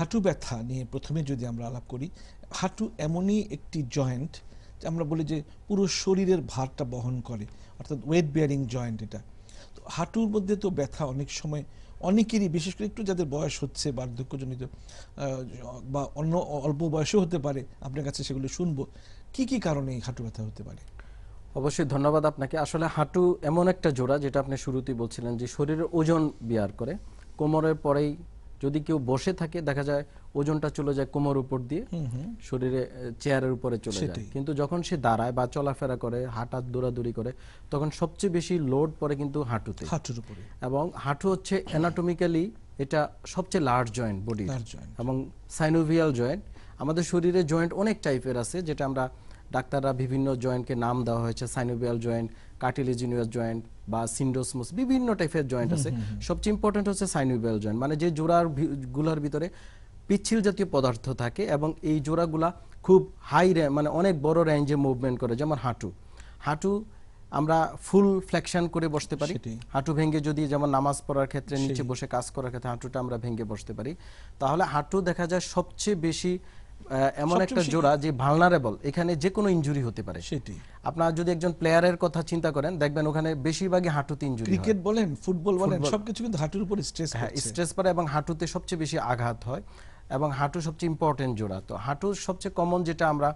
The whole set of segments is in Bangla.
হাঁটু ব্যথা নিয়ে প্রথমে যদি আমরা আলাপ করি হাঁটু এমনই একটি জয়েন্ট আমরা বলি যে পুরো শরীরের ভারটা বহন করে অর্থাৎ ওয়েট বিয়ারিং জয়েন্ট এটা তো হাঁটুর মধ্যে তো ব্যথা অনেক সময় অনেকেরই বিশেষ করে একটু যাদের বয়স হচ্ছে বার্ধক্যজনিত বা অন্য অল্প বয়সও হতে পারে আপনার কাছে সেগুলো শুনবো কি কি কারণে এই হাঁটু ব্যথা হতে পারে অবশ্যই ধন্যবাদ আপনাকে আসলে হাঁটু এমন একটা জোড়া যেটা আপনি শুরুতেই বলছিলেন যে শরীরের ওজন বিয়ার করে কোমরের পরেই যদি কেউ বসে থাকে দেখা যায় ওজনটা চলে যায় কোমর উপর দিয়ে শরীরে চেয়ারের উপরে চলে যায় কিন্তু যখন সে দাঁড়ায় বা চলাফেরা করে হাঁটা দৌড়াদৌড়ি করে তখন সবচেয়ে বেশি লোড পরে কিন্তু হাঁটুতে হাঁটুর উপরে এবং হাঁটু হচ্ছে অ্যানাটমিক্যালি এটা সবচেয়ে লার্জ জয়েন্ট বডি এবং সাইনোভিয়াল জয়েন্ট আমাদের শরীরে জয়েন্ট অনেক টাইপের আছে যেটা আমরা ডাক্তাররা বিভিন্ন জয়েন্টকে নাম দেওয়া হয়েছে সাইনোভিয়াল জয়েন্ট কার্টিলেজিনিয়াস জয়েন্ট বা সিন্ডোসমোস বিভিন্ন টাইপের জয়েন্ট আছে সবচেয়ে ইম্পর্টেন্ট হচ্ছে সাইনোভিয়াল জয়েন্ট মানে যে জোড়ার গুলার ভিতরে পিচ্ছিল জাতীয় পদার্থ থাকে এবং এই জোড়াগুলা খুব হাই মানে অনেক বড় রেঞ্জে মুভমেন্ট করে যেমন হাঁটু হাঁটু আমরা ফুল ফ্লেকশন করে বসতে পারি হাঁটু ভেঙে যদি যেমন নামাজ পড়ার ক্ষেত্রে নিচে বসে কাজ করার ক্ষেত্রে হাঁটুটা আমরা ভেঙে বসতে পারি তাহলে হাঁটু দেখা যায় সবচেয়ে বেশি এমন একটা জোড়া যে ভালনারেবল এখানে যে কোনো ইনজুরি হতে পারে সেটি আপনারা যদি একজন প্লেয়ারের কথা চিন্তা করেন দেখবেন ওখানে বেশিরভাগই হাঁটুতে ইনজুরি ক্রিকেট বলেন ফুটবল বলেন সবকিছু কিন্তু হাঁটুর উপর স্ট্রেস হ্যাঁ স্ট্রেস পড়ে এবং হাঁটুতে সবচেয়ে বেশি আঘাত হয় এবং হাঁটু সবচেয়ে ইম্পর্টেন্ট জোড়া তো হাঁটুর সবচেয়ে কমন যেটা আমরা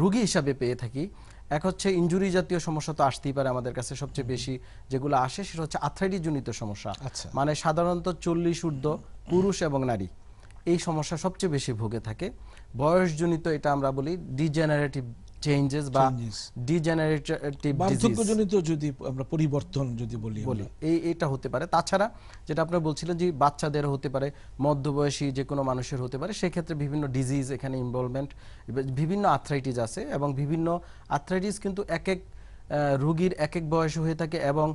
রোগী হিসাবে পেয়ে থাকি এক হচ্ছে ইঞ্জুরি জাতীয় সমস্যা তো আসতেই পারে আমাদের কাছে সবচেয়ে বেশি যেগুলো আসে সেটা হচ্ছে আর্থ্রাইটিস জনিত সমস্যা আচ্ছা। মানে সাধারণত চল্লিশ ঊর্ধ্ব পুরুষ এবং নারী এই সমস্যা সবচেয়ে বেশি ভুগে থাকে বয়সজনিত এটা আমরা বলি ডিজেনারেটিভ চেঞ্জেস বা ডিজেনারেটিভ বার্ধক্যজনিত যদি আমরা পরিবর্তন যদি বলি বলি এই এটা হতে পারে তাছাড়া যেটা আপনি বলছিলেন যে বাচ্চাদের হতে পারে মধ্যবয়সী যে কোনো মানুষের হতে পারে সেক্ষেত্রে বিভিন্ন ডিজিজ এখানে ইনভলভমেন্ট বিভিন্ন আর্থ্রাইটিস আছে এবং বিভিন্ন আর্থ্রাইটিস কিন্তু এক এক রোগীর এক এক বয়স হয়ে থাকে এবং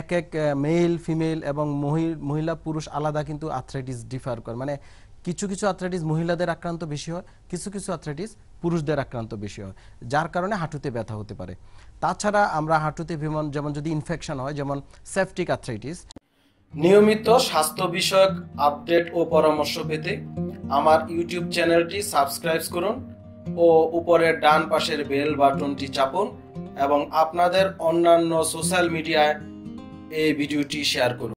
এক এক মেল ফিমেল এবং মহিলা পুরুষ আলাদা কিন্তু আর্থ্রাইটিস ডিফার করে মানে কিছু কিছু আর্থ্রাইটিস মহিলাদের আক্রান্ত বেশি হয় কিছু কিছু অ্যাথ্রাইটিস পুরুষদের আক্রান্ত বেশি হয় যার কারণে হাঁটুতে ব্যথা হতে পারে তাছাড়া আমরা হাঁটুতে যেমন যেমন যদি ইনফেকশন হয় যেমন সেফটিক অ্যাথ্রাইটিস নিয়মিত স্বাস্থ্য বিষয়ক আপডেট ও পরামর্শ পেতে আমার ইউটিউব চ্যানেলটি সাবস্ক্রাইব করুন ও উপরের ডান পাশের বেল বাটনটি চাপুন এবং আপনাদের অন্যান্য সোশ্যাল মিডিয়ায় এই ভিডিওটি শেয়ার করুন